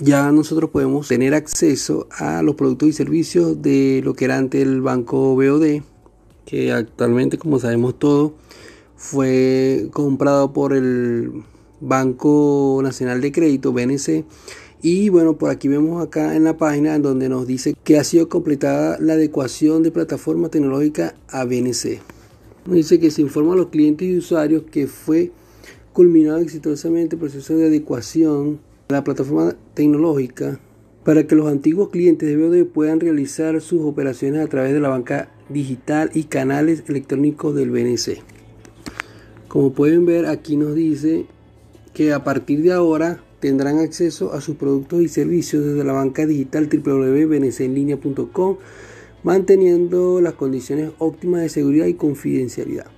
ya nosotros podemos tener acceso a los productos y servicios de lo que era antes el banco BOD, que actualmente, como sabemos todo fue comprado por el Banco Nacional de Crédito, BNC. Y bueno, por aquí vemos acá en la página donde nos dice que ha sido completada la adecuación de plataforma tecnológica a BNC. Nos dice que se informa a los clientes y usuarios que fue culminado exitosamente el proceso de adecuación la plataforma tecnológica para que los antiguos clientes de BOD puedan realizar sus operaciones a través de la banca digital y canales electrónicos del BNC. Como pueden ver, aquí nos dice que a partir de ahora tendrán acceso a sus productos y servicios desde la banca digital www.bncenlinea.com manteniendo las condiciones óptimas de seguridad y confidencialidad.